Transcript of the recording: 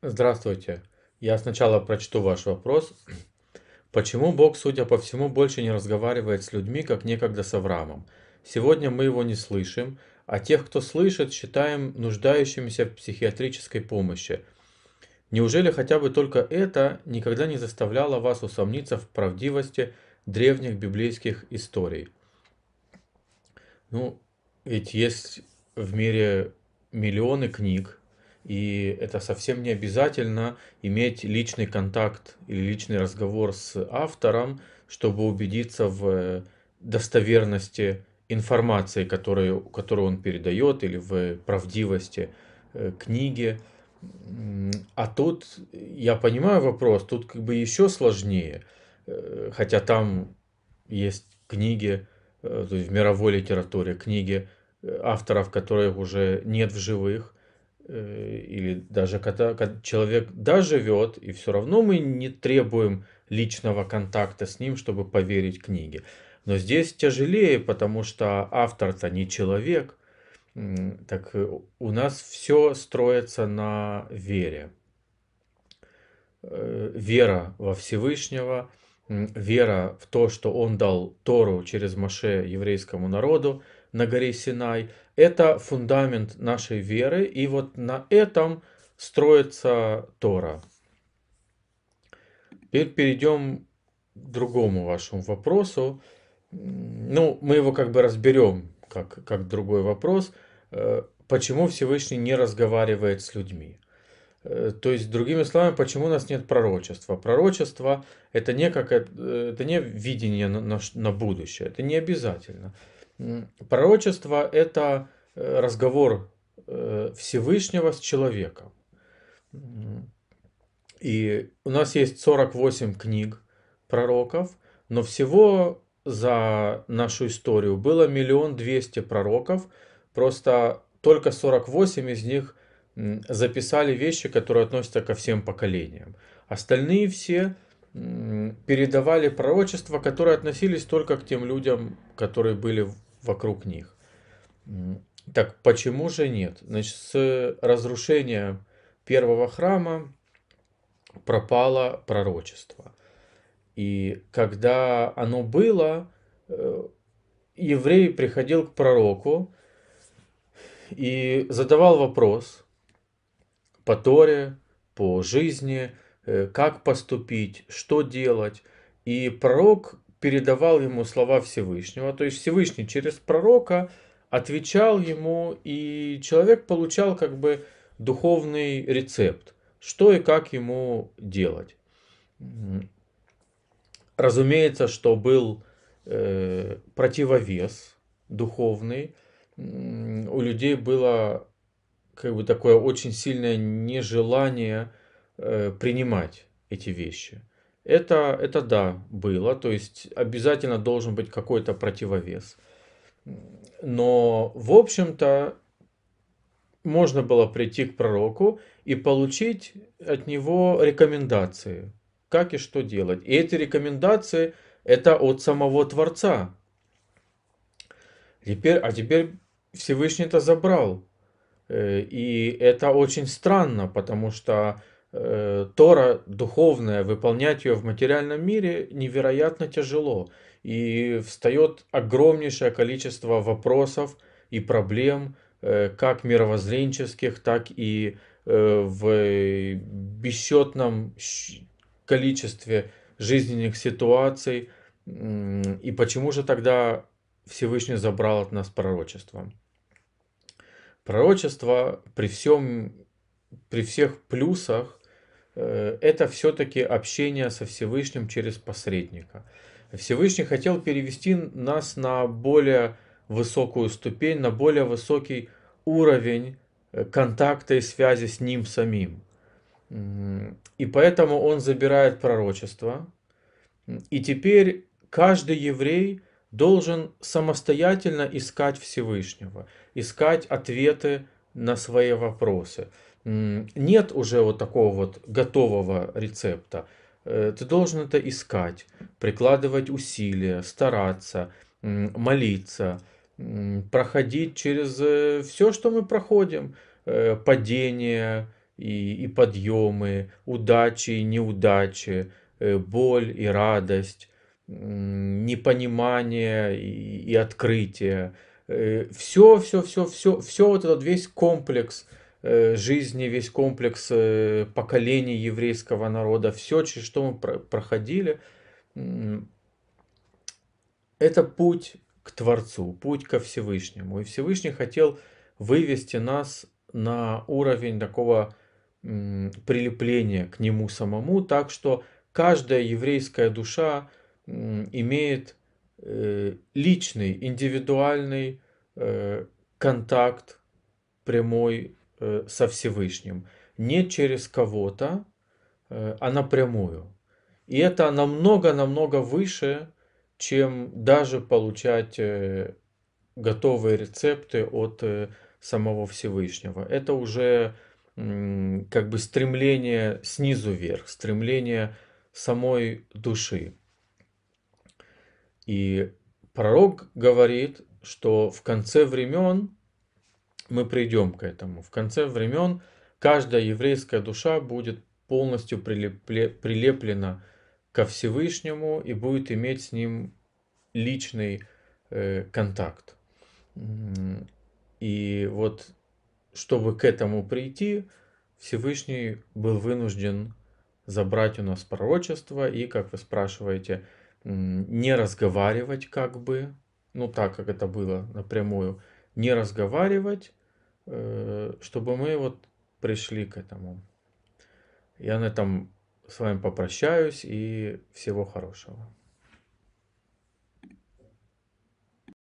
Здравствуйте. Я сначала прочту ваш вопрос. Почему Бог, судя по всему, больше не разговаривает с людьми, как некогда с Авраамом? Сегодня мы его не слышим, а тех, кто слышит, считаем нуждающимися в психиатрической помощи. Неужели хотя бы только это никогда не заставляло вас усомниться в правдивости древних библейских историй? Ну, ведь есть в мире миллионы книг, и это совсем не обязательно иметь личный контакт или личный разговор с автором, чтобы убедиться в э, достоверности информации, которую, которую он передает, или в правдивости э, книги. А тут, я понимаю вопрос, тут как бы еще сложнее, э, хотя там есть книги, то есть в мировой литературе, книги авторов, которых уже нет в живых, Э, или даже когда, когда человек доживет, и все равно мы не требуем личного контакта с ним, чтобы поверить книге. Но здесь тяжелее, потому что автор-то не человек. Так э, у нас все строится на вере. Э, вера во Всевышнего, вера в то, что он дал Тору через Маше еврейскому народу на горе Синай – это фундамент нашей веры, и вот на этом строится Тора. Теперь перейдем к другому вашему вопросу. Ну, мы его как бы разберем, как, как другой вопрос. Э, почему Всевышний не разговаривает с людьми? Э, то есть, другими словами, почему у нас нет пророчества? Пророчество это не, как, э, это не видение на, на, на будущее, это не обязательно. Пророчество – это э, разговор э, Всевышнего с человеком. И у нас есть 48 книг пророков, но всего за нашу историю было миллион двести пророков, просто только 48 из них записали вещи, которые относятся ко всем поколениям. Остальные все передавали пророчества, которые относились только к тем людям, которые были вокруг них. Так почему же нет? Значит, с разрушения первого храма пропало пророчество. И когда оно было, э, еврей приходил к пророку и задавал вопрос по Торе, по жизни, э, как поступить, что делать. И пророк передавал ему слова Всевышнего. То есть Всевышний через пророка отвечал ему, и человек получал как бы духовный рецепт, что и как ему делать. Разумеется, что был э, противовес духовный. У людей было как бы такое очень сильное нежелание э, принимать эти вещи. Это, это да, было, то есть обязательно должен быть какой-то противовес. Но, в общем-то, можно было прийти к пророку и получить от него рекомендации, как и что делать. И эти рекомендации это от самого Творца. Теперь, а теперь Всевышний это забрал. Э, и это очень странно, потому что Э, Тора духовная, выполнять ее в материальном мире невероятно тяжело. И встает огромнейшее количество вопросов и проблем, э, как мировоззренческих, так и э, в бесчетном количестве жизненных ситуаций. И почему же тогда Всевышний забрал от нас пророчество? Пророчество при, всем, при всех плюсах Э, это все-таки общение со Всевышним через посредника. Всевышний хотел перевести нас на более высокую ступень, на более высокий уровень э, контакта и связи с Ним самим. И поэтому он забирает пророчество. И теперь каждый еврей должен самостоятельно искать Всевышнего, искать ответы на свои вопросы нет уже вот такого вот готового рецепта. Э, ты должен это искать, прикладывать усилия, стараться, молиться, проходить через э, все, что мы проходим. Э, Падения и, и подъемы, удачи и неудачи, боль и радость, непонимание и, и открытие. Все, все, все, все, все вот этот весь комплекс – Э, жизни, весь комплекс э, поколений еврейского народа, все, через что мы проходили, это путь к Творцу, путь ко Всевышнему. И Всевышний хотел вывести нас на уровень такого прилепления к Нему самому, так что каждая еврейская душа имеет э, личный, индивидуальный контакт прямой Э, со Всевышним, не через кого-то, э, а напрямую. И это намного-намного выше, чем даже получать э, готовые рецепты от самого Всевышнего. Это уже как бы стремление снизу вверх, стремление самой души. И пророк говорит, что в конце времен мы придем к этому. В конце времен каждая еврейская душа будет полностью прилепле прилеплена ко Всевышнему и будет иметь с ним личный э, контакт. И вот, чтобы к этому прийти, Всевышний был вынужден забрать у нас пророчество и, как вы спрашиваете, не разговаривать как бы, ну так, как это было напрямую, не разговаривать, Э, чтобы мы вот пришли к этому. Я на этом с вами попрощаюсь и всего хорошего.